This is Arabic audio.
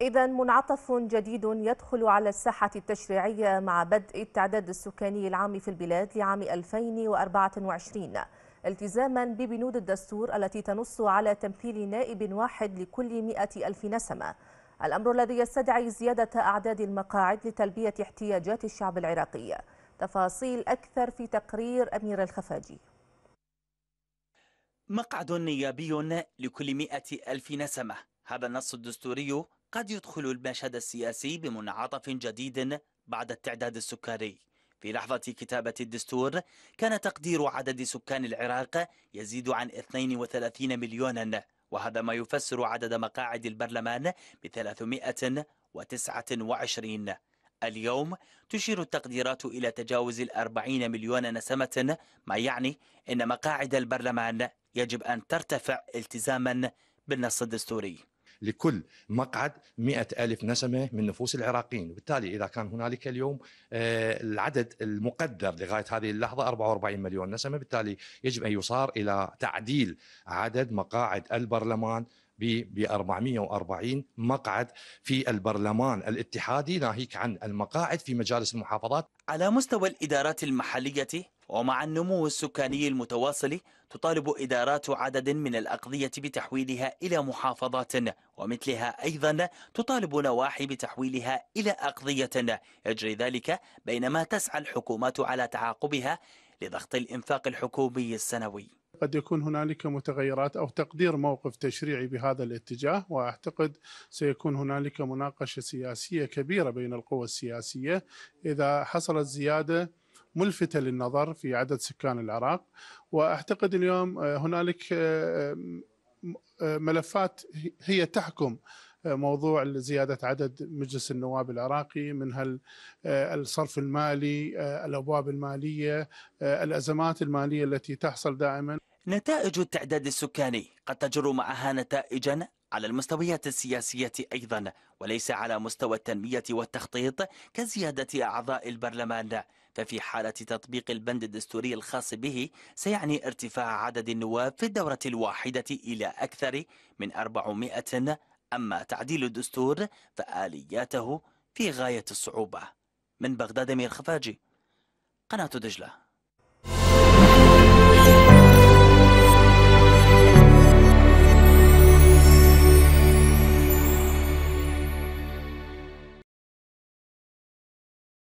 إذا منعطف جديد يدخل على الساحة التشريعية مع بدء التعداد السكاني العام في البلاد لعام 2024 التزاما ببنود الدستور التي تنص على تمثيل نائب واحد لكل مئة ألف نسمة الأمر الذي يستدعي زيادة أعداد المقاعد لتلبية احتياجات الشعب العراقي تفاصيل أكثر في تقرير أمير الخفاجي مقعد نيابي لكل مئة ألف نسمة هذا النص الدستوري قد يدخل المشهد السياسي بمنعطف جديد بعد التعداد السكاني في لحظة كتابة الدستور كان تقدير عدد سكان العراق يزيد عن 32 مليونا وهذا ما يفسر عدد مقاعد البرلمان ب 329 اليوم تشير التقديرات إلى تجاوز الأربعين مليون نسمة ما يعني أن مقاعد البرلمان يجب أن ترتفع التزاما بالنص الدستوري لكل مقعد مئة ألف نسمة من نفوس العراقيين وبالتالي إذا كان هنالك اليوم آه، العدد المقدر لغاية هذه اللحظة 44 مليون نسمة بالتالي يجب أن يصار إلى تعديل عدد مقاعد البرلمان ب 440 مقعد في البرلمان الاتحادي ناهيك عن المقاعد في مجالس المحافظات على مستوى الادارات المحليه ومع النمو السكاني المتواصل تطالب إدارات عدد من الأقضية بتحويلها إلى محافظات ومثلها أيضا تطالب نواحي بتحويلها إلى أقضية يجري ذلك بينما تسعى الحكومات على تعاقبها لضغط الإنفاق الحكومي السنوي قد يكون هنالك متغيرات او تقدير موقف تشريعي بهذا الاتجاه واعتقد سيكون هنالك مناقشه سياسيه كبيره بين القوى السياسيه اذا حصلت زياده ملفتة للنظر في عدد سكان العراق وأعتقد اليوم آه، هنالك آه، آه، ملفات هي تحكم موضوع زيادة عدد مجلس النواب العراقي من الصرف المالي الأبواب المالية الأزمات المالية التي تحصل دائما نتائج التعداد السكاني قد تجر معها نتائجا على المستويات السياسية أيضا وليس على مستوى التنمية والتخطيط كزيادة أعضاء البرلمان ففي حالة تطبيق البند الدستوري الخاص به سيعني ارتفاع عدد النواب في الدورة الواحدة إلى أكثر من 400 أما تعديل الدستور فآلياته في غاية الصعوبة من بغداد أمير خفاجي قناة دجلة